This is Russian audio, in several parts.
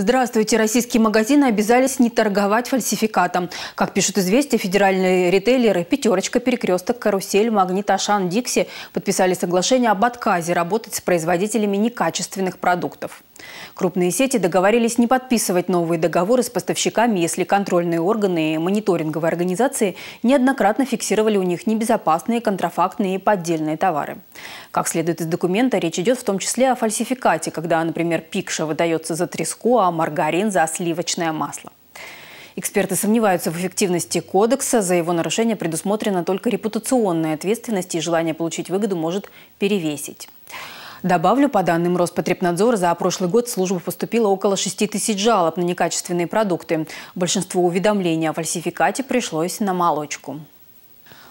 Здравствуйте. Российские магазины обязались не торговать фальсификатом. Как пишут «Известия», федеральные ритейлеры «Пятерочка», «Перекресток», «Карусель», «Магнит», «Ашан», «Дикси» подписали соглашение об отказе работать с производителями некачественных продуктов. Крупные сети договорились не подписывать новые договоры с поставщиками, если контрольные органы и мониторинговые организации неоднократно фиксировали у них небезопасные, контрафактные и поддельные товары. Как следует из документа, речь идет в том числе о фальсификате, когда, например, пикша выдается за треску, а маргарин – за сливочное масло. Эксперты сомневаются в эффективности кодекса. За его нарушение предусмотрена только репутационная ответственность, и желание получить выгоду может перевесить. Добавлю, по данным Роспотребнадзора, за прошлый год в службу поступило около 6 тысяч жалоб на некачественные продукты. Большинство уведомлений о фальсификате пришлось на молочку.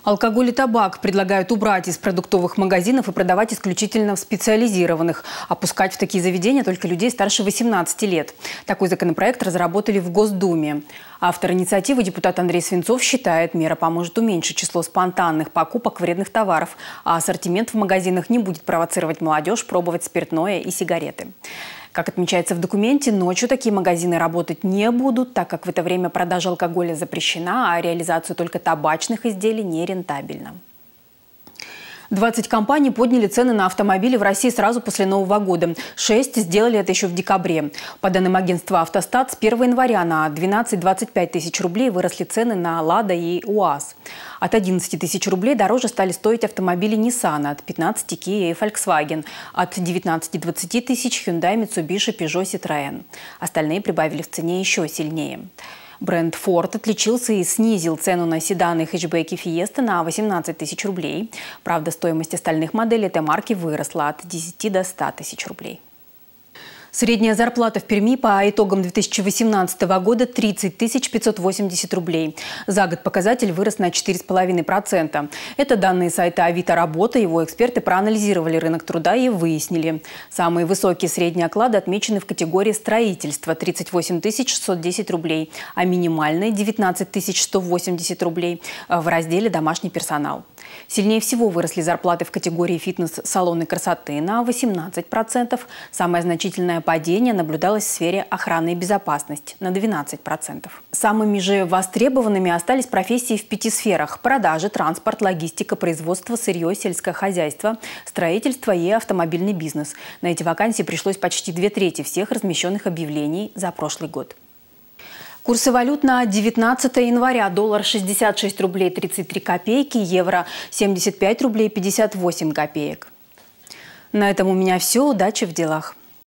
Алкоголь и табак предлагают убрать из продуктовых магазинов и продавать исключительно в специализированных. Опускать в такие заведения только людей старше 18 лет. Такой законопроект разработали в Госдуме. Автор инициативы, депутат Андрей Свинцов, считает, мера поможет уменьшить число спонтанных покупок вредных товаров, а ассортимент в магазинах не будет провоцировать молодежь пробовать спиртное и сигареты. Как отмечается в документе, ночью такие магазины работать не будут, так как в это время продажа алкоголя запрещена, а реализацию только табачных изделий нерентабельна. 20 компаний подняли цены на автомобили в России сразу после Нового года. 6 сделали это еще в декабре. По данным агентства «Автостат», с 1 января на 12-25 тысяч рублей выросли цены на «Лада» и «УАЗ». От 11 тысяч рублей дороже стали стоить автомобили Nissan, от 15 – Kia и Volkswagen, от 19-20 тысяч – Hyundai, Mitsubishi, Peugeot, Citroën. Остальные прибавили в цене еще сильнее. Бренд Ford отличился и снизил цену на седаны хэтчбеки Fiesta на 18 тысяч рублей. Правда, стоимость остальных моделей этой марки выросла от 10 до 100 тысяч рублей. Средняя зарплата в Перми по итогам 2018 года 30 580 рублей. За год показатель вырос на 4,5%. Это данные сайта «Авито Работа». Его эксперты проанализировали рынок труда и выяснили. Самые высокие средние оклады отмечены в категории строительства – 38 610 рублей, а минимальные – 19 180 рублей в разделе «Домашний персонал». Сильнее всего выросли зарплаты в категории фитнес-салоны красоты на 18%. Самое значительное падение наблюдалось в сфере охраны и безопасности на 12%. Самыми же востребованными остались профессии в пяти сферах – продажи, транспорт, логистика, производство, сырье, сельское хозяйство, строительство и автомобильный бизнес. На эти вакансии пришлось почти две трети всех размещенных объявлений за прошлый год. Курсы валют на 19 января. Доллар 66 рублей 33 копейки, евро 75 рублей 58 копеек. На этом у меня все. Удачи в делах.